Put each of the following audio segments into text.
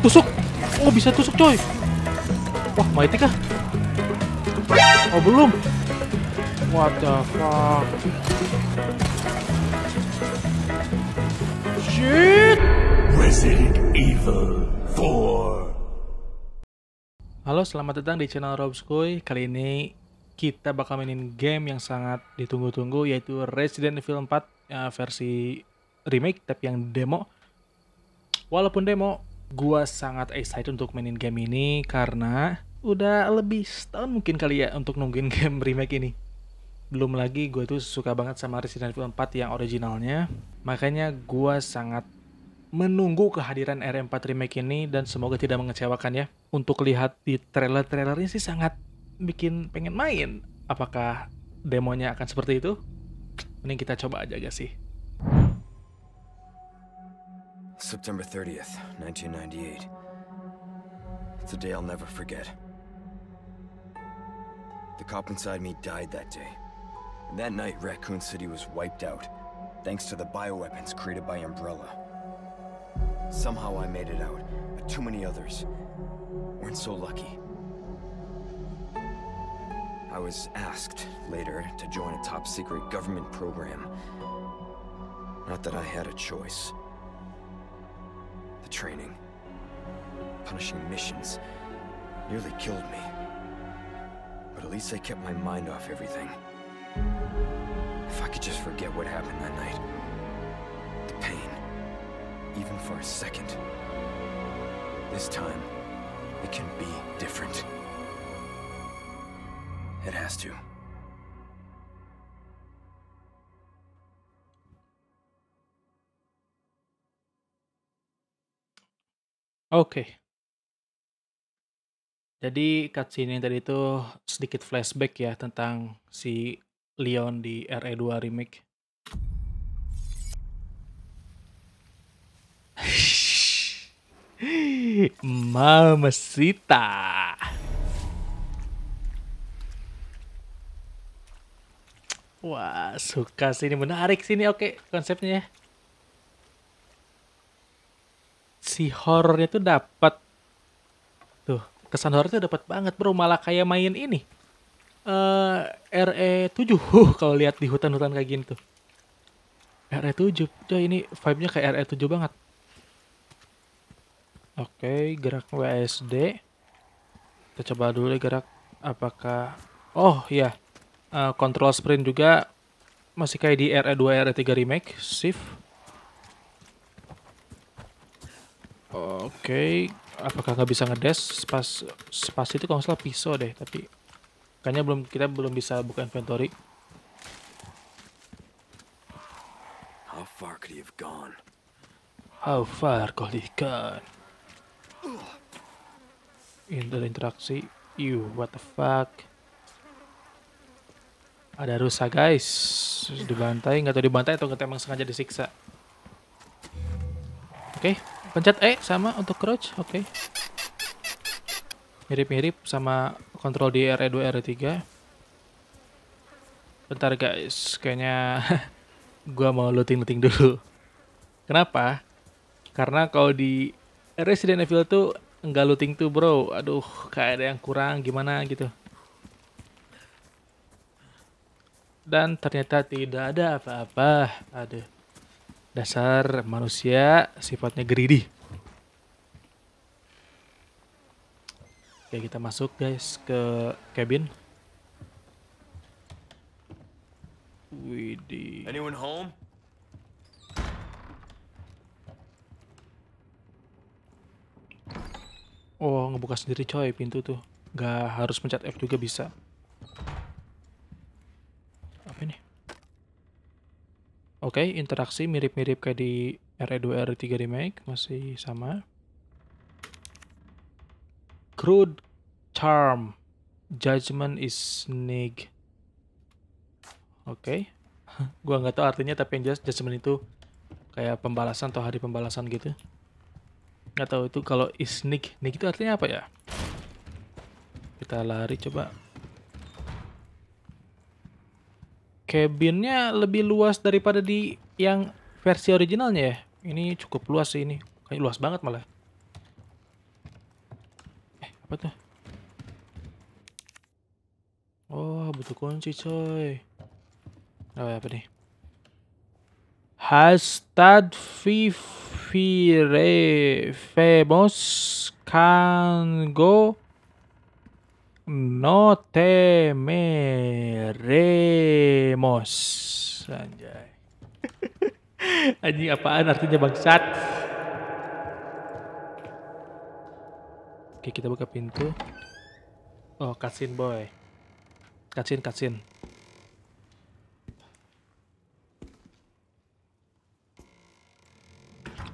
tusuk oh bisa tusuk coy wah mati kah oh belum what the fuck shit Resident Evil 4 Halo, selamat datang di channel Robskoy. Kali ini kita bakal mainin game yang sangat ditunggu-tunggu yaitu Resident Evil 4 eh, versi remake tapi yang demo. Walaupun demo, Gua sangat excited untuk mainin game ini karena udah lebih setahun mungkin kali ya untuk nungguin game remake ini. Belum lagi gue tuh suka banget sama Resident Evil 4 yang originalnya. Makanya gue sangat menunggu kehadiran R4 Remake ini dan semoga tidak mengecewakan ya. Untuk lihat di trailer-trailernya sih sangat bikin pengen main. Apakah demonya akan seperti itu? Mending kita coba aja gak sih? September 30th, 1998. It's a day I'll never forget. The cop inside me died that day. And that night, Raccoon City was wiped out, thanks to the bioweapons created by Umbrella. Somehow I made it out, but too many others weren't so lucky. I was asked later to join a top secret government program. Not that I had a choice. The training, punishing missions, nearly killed me. But at least I kept my mind off everything. If I could just forget what happened that night. The pain. Even for a second. This time, it can be different. It has to. Oke. Jadi cutscene yang tadi itu sedikit flashback ya tentang si Leon di RE2 remake. Mamacita. Wah, suka sini menarik sini oke konsepnya. Ya. si horornya tuh dapat tuh kesan horor tuh dapat banget bro malah kayak main ini uh, RE 7 huh, kalau lihat di hutan-hutan kayak gini tuh RE 7 cuy ini vibe-nya kayak RE 7 banget oke okay, gerak WSD kita coba dulu gerak apakah oh ya yeah. uh, control sprint juga masih kayak di RE2 RE3 remake shift Oke, okay. apakah nggak bisa ngedes? Pas, spas itu kalau salah pisau deh, tapi kayaknya belum kita belum bisa buka inventory. How far could he have gone? How far could he gone? Inter interaksi. You, what the fuck? Ada rusa guys. dibantai, nggak tahu dibantai atau nggak emang sengaja disiksa. Oke. Okay. Pencet E sama untuk crouch, oke. Okay. Mirip-mirip sama kontrol di RE2, RE3. Bentar guys, kayaknya gua mau looting-looting dulu. Kenapa? Karena kalau di Resident Evil tuh nggak looting tuh bro. Aduh, kayak ada yang kurang gimana gitu. Dan ternyata tidak ada apa-apa. Aduh. Dasar manusia sifatnya greedy. Oke, kita masuk guys ke cabin. Widi. Anyone home? Oh, ngebuka sendiri coy pintu tuh. Gak harus pencet F juga bisa. Oke, okay, interaksi mirip-mirip kayak di RE2, RE3 remake, masih sama. Crude Charm. Judgment is Snake. Oke. Okay. Gua nggak tahu artinya, tapi yang jelas Judgment itu kayak pembalasan atau hari pembalasan gitu. Nggak tau itu kalau is Snake. Snake itu artinya apa ya? Kita lari coba. cabinnya lebih luas daripada di yang versi originalnya ya. Ini cukup luas sih ini. Kayak luas banget malah. Eh, apa tuh? Oh, butuh kunci coy. Oh, ya, apa nih? Hastad vivire famous kango No temeremos. Anjay. Anjing apaan artinya bangsat? Oke, kita buka pintu. Oh, kasin boy. Kasin, kasin.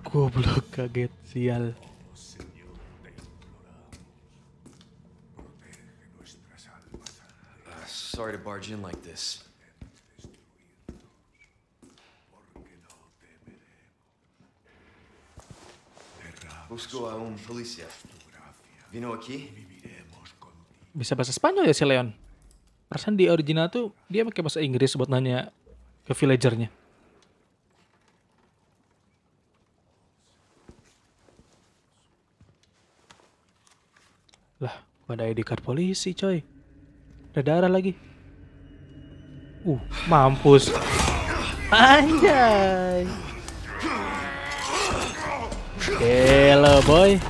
Goblok kaget sial. sorry to barge in like this. Busco a un policía. Vino aquí? Bisa bahasa Spanyol ya si Leon? Perasaan di original tuh dia pakai bahasa Inggris buat nanya ke villagernya. Lah, pada ID card polisi coy. Ada darah lagi. Uh, mampus. Anjay. Hello, boy.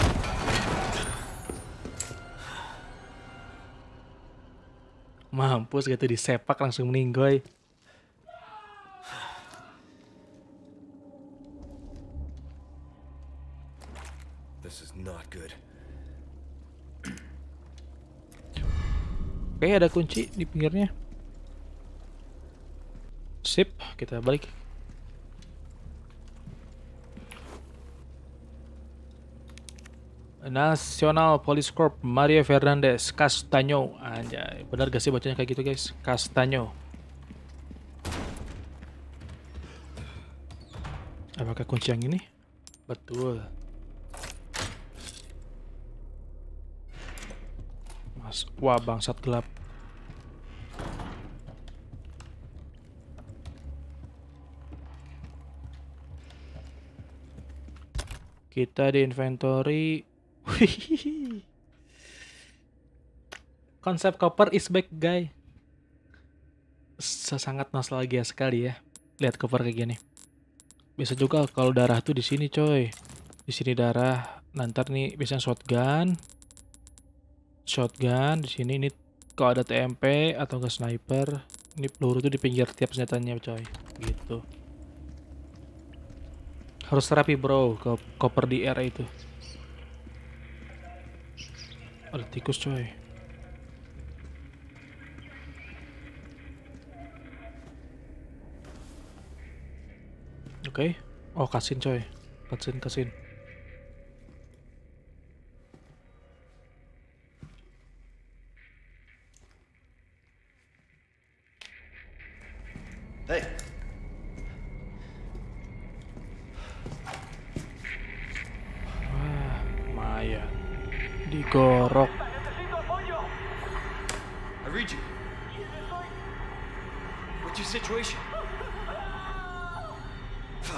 Mampus gitu disepak langsung meninggoy. Oke, ada kunci di pinggirnya. Sip, kita balik. Nasional Police Corp Maria Fernandez Castaño anjay benar gak sih bacanya kayak gitu guys Castaño apakah kunci yang ini betul mas wah bangsat gelap Kita di inventory. Konsep cover is back, guys. Sangat nostalgia sekali ya. Lihat cover kayak gini. Bisa juga kalau darah tuh di sini, coy. Di sini darah. Nanti nih bisa shotgun. Shotgun di sini ini kalau ada TMP atau ke sniper, ini peluru tuh di pinggir tiap senjatanya, coy. Gitu. Harus rapi bro, ke koper di era itu. Ada tikus coy. Oke. Okay. Oh, kasin coy. Kasin, kasin. read you. What's your situation? what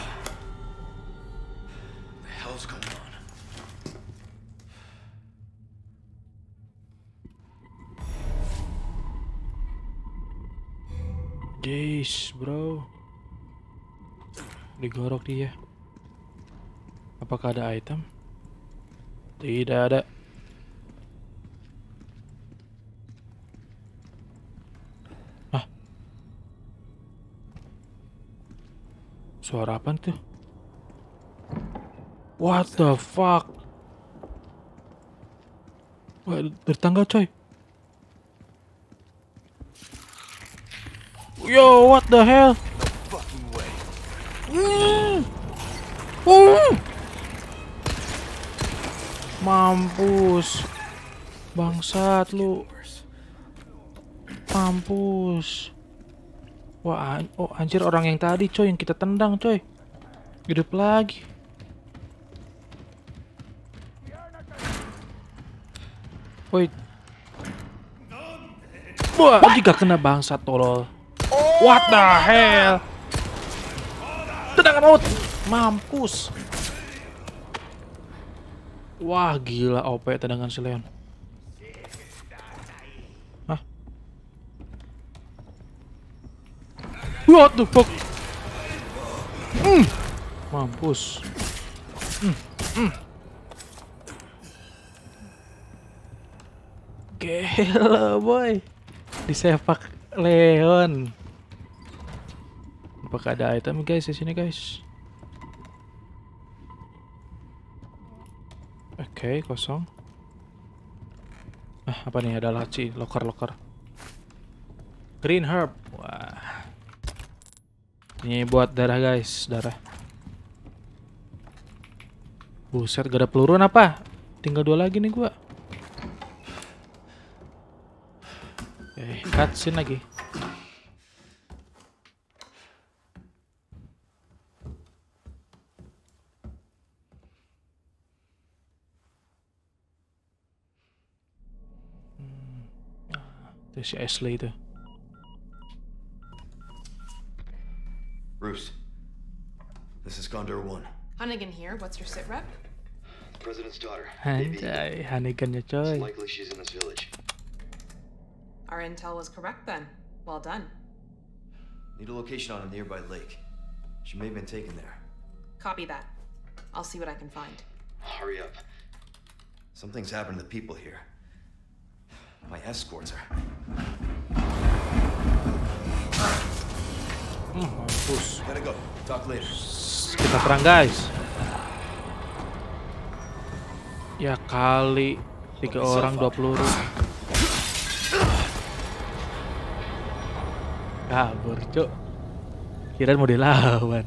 the hell's going on? Jeez, bro. Digorok dia. Apakah ada item? Tidak ada. Suara apa tuh? What the fuck? Wah, dari tangga coy. Yo, what the hell? Mm. Mampus. Bangsat lu. Mampus. Wah, an oh anjir orang yang tadi coy yang kita tendang coy. Hidup lagi. Woi. Wah, anjir gak kena bangsa tolol. What the hell? Tendangan out. Mampus. Wah, gila OP tendangan si Leon. What the fuck? Hmm. Mampus. Hmm. Hmm. Gila boy. Disepak Leon. Apakah ada item guys di sini guys? Oke, okay, kosong. Ah, apa nih? Ada laci, locker-locker. Green herb. Wah, ini buat darah guys, darah. Buset, gak ada peluru apa? Tinggal dua lagi nih gua. Eh, cutscene lagi. Hmm. Ah, itu si Ashley itu. Condor 1. Hunnigan here. What's your sit rep? President's daughter. And uh, Hannigan your joy. It's likely she's in this village. Our intel was correct then. Well done. Need a location on a nearby lake. She may have been taken there. Copy that. I'll see what I can find. Hurry up. Something's happened to the people here. My escorts are. Oh, Gotta go. Talk later. Kita perang guys. Ya kali tiga orang dua peluru. Kabur cuk. kira mau dilawan.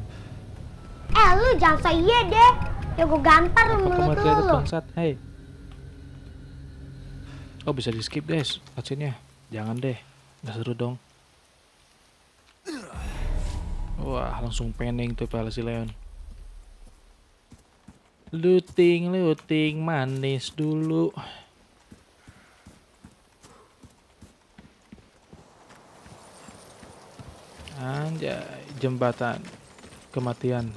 Eh lu jangan saya iya deh. Ya gue gampar lu mulut lu. lu hey. Oh bisa di skip guys cutscene Jangan deh. gak seru dong. Wah langsung pening tuh pala si Leon looting looting manis dulu anjay jembatan kematian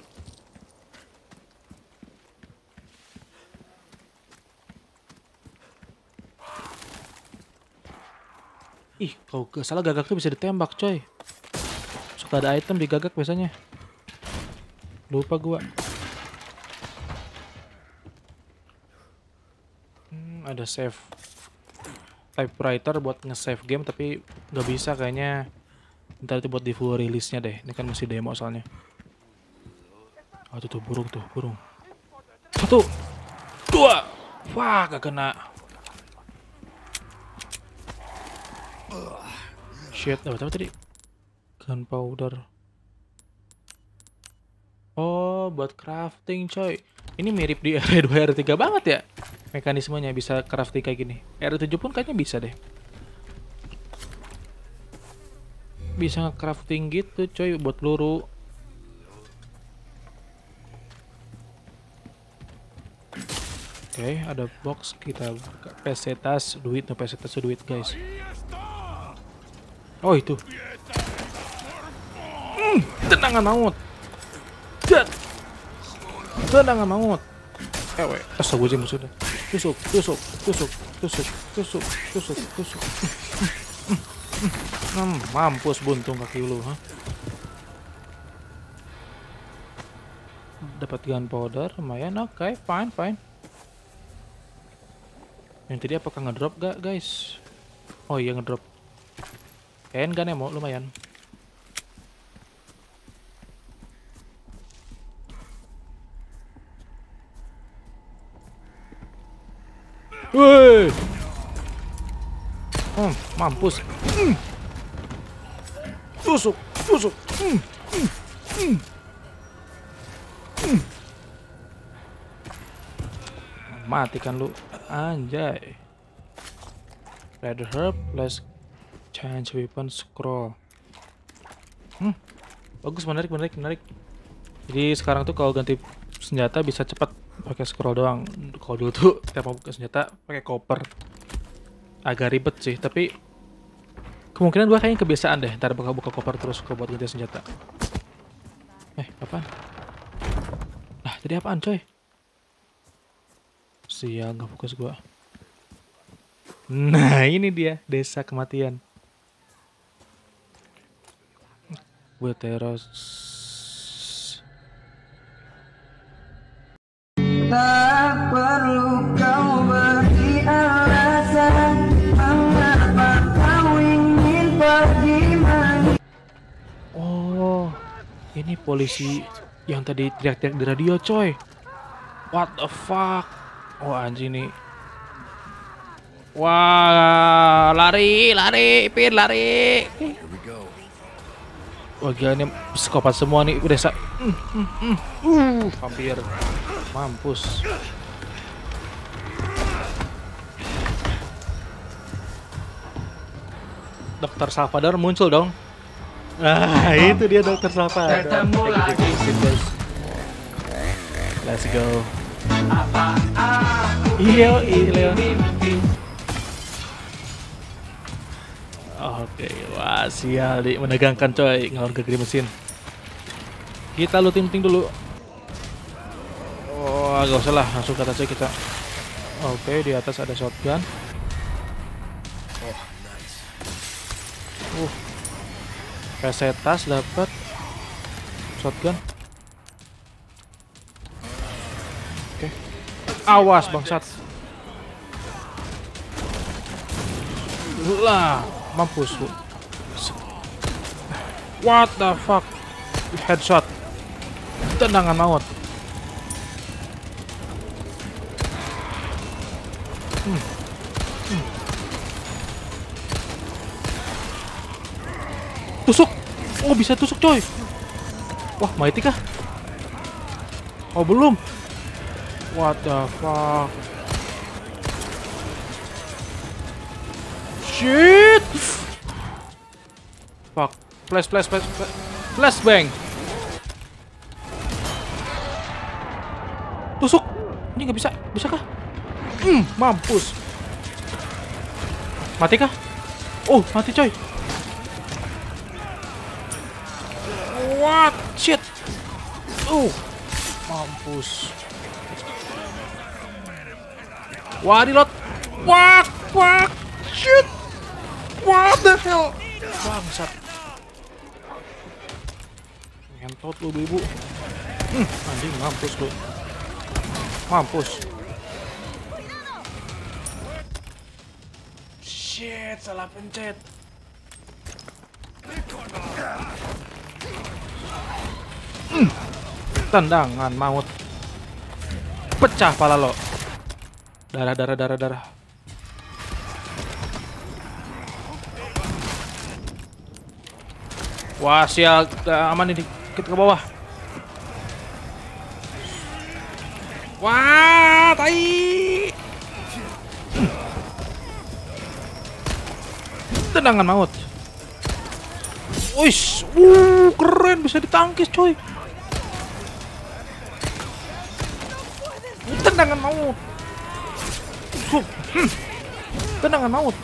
ih kau gak salah gagak tuh bisa ditembak coy suka ada item di gagak biasanya lupa gua ada save typewriter buat nge-save game tapi nggak bisa kayaknya ntar itu buat di full rilisnya deh ini kan masih demo soalnya oh tuh, tuh burung tuh burung satu dua wah gak kena shit apa oh, tadi gunpowder oh buat crafting coy ini mirip di R2 R3 banget ya mekanismenya bisa crafting kayak gini. R7 pun kayaknya bisa deh. Bisa crafting gitu coy buat peluru. Oke, okay, ada box kita buka pesetas duit no pesetas duit guys. Oh itu. Mm, tenangan maut. Tenangan maut. Eh, weh, astagfirullahaladzim maksudnya tusuk, tusuk, tusuk, tusuk, tusuk, tusuk, tusuk. Hmm, mampus buntung kaki lu, ha? dapat Dapat gunpowder, lumayan. Oke, okay, fine, fine. Yang tadi apakah ngedrop gak, guys? Oh iya ngedrop. Handgun ya mau lumayan. Woi. Hmm, mampus. Hmm. Tusuk, tusuk. Hmm. Hmm. Hmm. Hmm. Matikan lu. Anjay. Red herb, let's change weapon scroll. Hmm. Bagus, menarik, menarik, menarik. Jadi sekarang tuh kalau ganti senjata bisa cepat pakai scroll doang. Kalau dulu tuh tiap mau buka senjata pakai koper. Agak ribet sih, tapi kemungkinan gua kayaknya kebiasaan deh ntar bakal buka koper terus ke buat ganti senjata. Eh, apa? Nah, jadi apaan coy? Sial, nggak fokus gua. Nah, ini dia desa kematian. Buat terus Oh, ini polisi yang tadi teriak-teriak di radio coy What the fuck Oh anjing nih Wah, lari, lari, Pin, lari. Wah ini psikopat semua nih udah sak hmm, hmm, hmm. uh, hampir mampus. Dokter Salvador muncul dong. Ah, itu dia Dokter Salvador. Let's go. Iyo, iyo. Oke, okay. wah sial di menegangkan coy ngelawan ke mesin. Kita looting ting dulu. Oh, gak usah lah, langsung ke atas aja kita. Oke, okay, di atas ada shotgun. Oh, nice. Uh, tas dapat shotgun. Oke, okay. awas bangsat. Lah mampus bu. What the fuck? Headshot. Tendangan maut. Hmm. Hmm. Tusuk. Oh, bisa tusuk, coy. Wah, mati kah? Oh, belum. What the fuck? Shit! flash, flash, flash, flash, flash bang. Tusuk. Ini nggak bisa, bisa kah? Hmm, mampus. Mati kah? Oh, mati coy. What shit. Oh, mampus. Wah, Wak, wak, shit. What the hell? Bangsat entot lu ibu-ibu hmm, anjing mampus lu mampus shit salah pencet hmm, tendangan maut pecah pala lo darah darah darah darah Wah, sial. Eh, aman ini. Kita ke bawah. Wah, tai. Tendangan maut. Wih, uh keren bisa ditangkis, coy. Uh, tendangan maut. Hmm. Tendangan maut.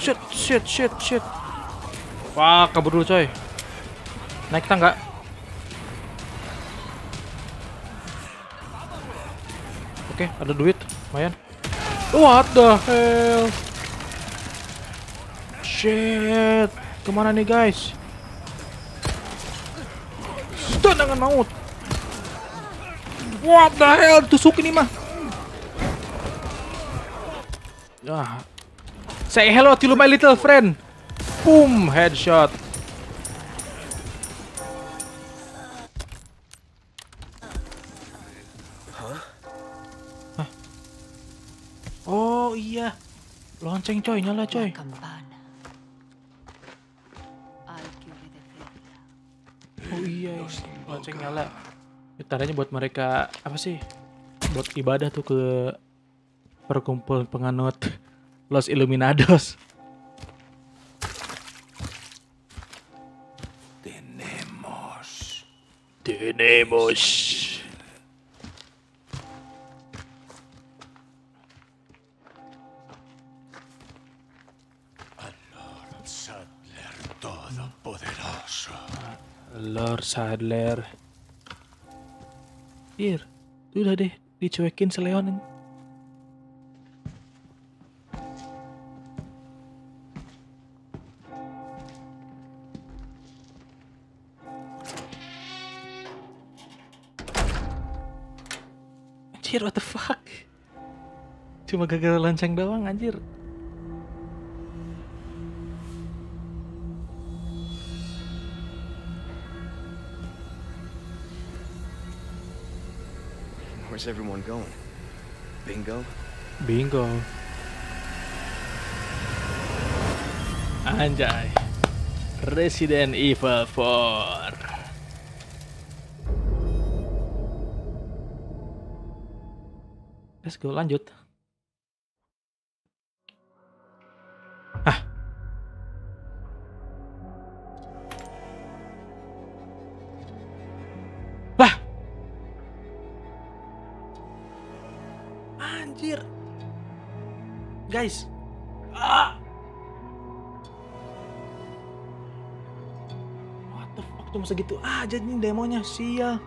Shit, shit, shit, shit. Wah, kabur dulu, coy. Naik tangga. Oke, okay, ada duit. Lumayan. What the hell? Shit. Kemana nih guys? Stun dengan maut. What the hell? Tusuk ini mah. Ah. Say hello to my little friend. Boom, headshot. Anjing coy, nyala coy. Oh iya, lonceng nyala. Caranya buat mereka apa sih? Buat ibadah tuh ke perkumpulan penganut Los Illuminados. Tenemos. Tenemos. Sadler, Sadler. Iya, Ir, udah deh dicuekin seleonin. Anjir, what the fuck? Cuma gagal gara lonceng doang, anjir. Where's everyone going? Bingo? Bingo. Anjay. Resident Evil 4. Let's go lanjut. cuma segitu aja nih demonya sia.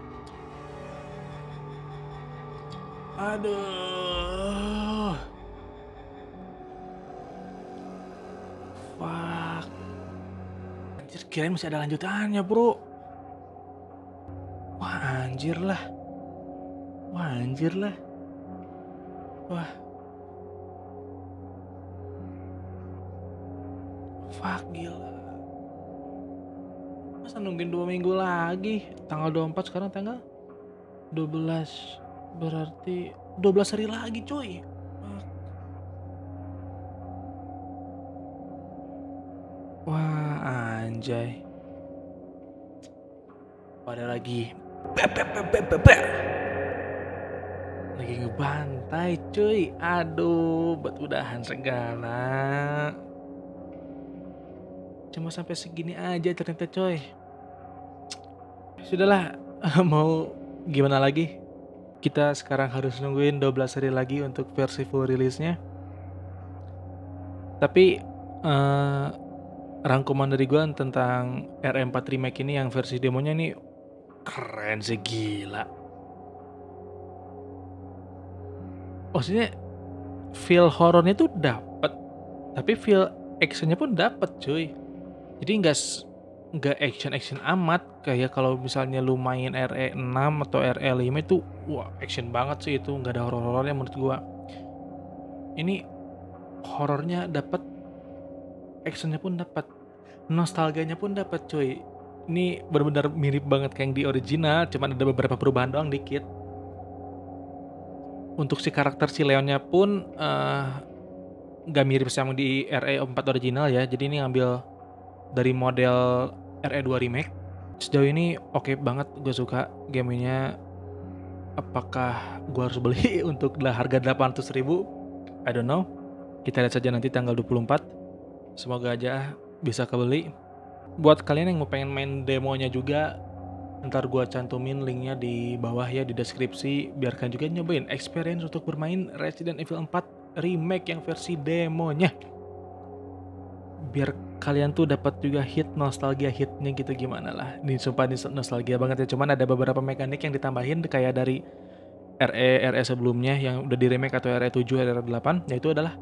aduh fuck anjir kirain masih ada lanjutannya bro wah anjir lah wah anjir lah wah nungguin dua minggu lagi tanggal 24 sekarang tanggal 12 berarti 12 hari lagi cuy Wah anjay Pada lagi Lagi ngebantai cuy Aduh buat udahan segala Cuma sampai segini aja ternyata coy Sudahlah, mau gimana lagi? Kita sekarang harus nungguin 12 hari lagi untuk versi full rilisnya. Tapi uh, rangkuman dari gue tentang RM4 Remake ini yang versi demonya ini keren sih gila. Maksudnya feel horornya tuh dapet, tapi feel actionnya pun dapet cuy. Jadi nggak nggak action-action amat kayak kalau misalnya lu main RE6 atau RE5 itu wah action banget sih itu nggak ada horor-horornya menurut gua ini horornya dapat actionnya pun dapat nostalgianya pun dapat cuy ini benar-benar mirip banget kayak yang di original cuman ada beberapa perubahan doang dikit untuk si karakter si Leonnya pun eh, nggak gak mirip sama di RE4 original ya jadi ini ngambil dari model RE2 Remake sejauh ini oke okay banget gue suka gamenya apakah gue harus beli untuk harga 800 ribu I don't know kita lihat saja nanti tanggal 24 semoga aja bisa kebeli buat kalian yang mau pengen main demonya juga ntar gue cantumin linknya di bawah ya di deskripsi biarkan juga nyobain experience untuk bermain Resident Evil 4 remake yang versi demonya biar kalian tuh dapat juga hit nostalgia hitnya gitu gimana lah. Ini sumpah ini nostalgia banget ya. Cuman ada beberapa mekanik yang ditambahin kayak dari RE RE sebelumnya yang udah di remake atau RE 7 RE 8 yaitu adalah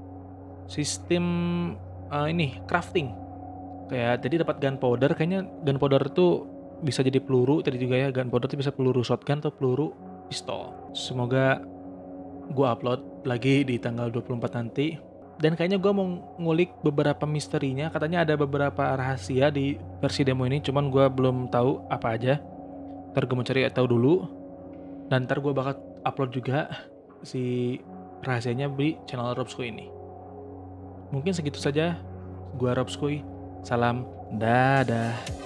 sistem uh, ini crafting. Kayak jadi dapat gunpowder kayaknya gunpowder tuh bisa jadi peluru tadi juga ya gunpowder tuh bisa peluru shotgun atau peluru pistol. Semoga gua upload lagi di tanggal 24 nanti dan kayaknya gue mau ngulik beberapa misterinya katanya ada beberapa rahasia di versi demo ini cuman gue belum tahu apa aja ntar gue mau cari tahu dulu dan ntar gue bakal upload juga si rahasianya di channel Robsco ini mungkin segitu saja gue Robscoi. salam dadah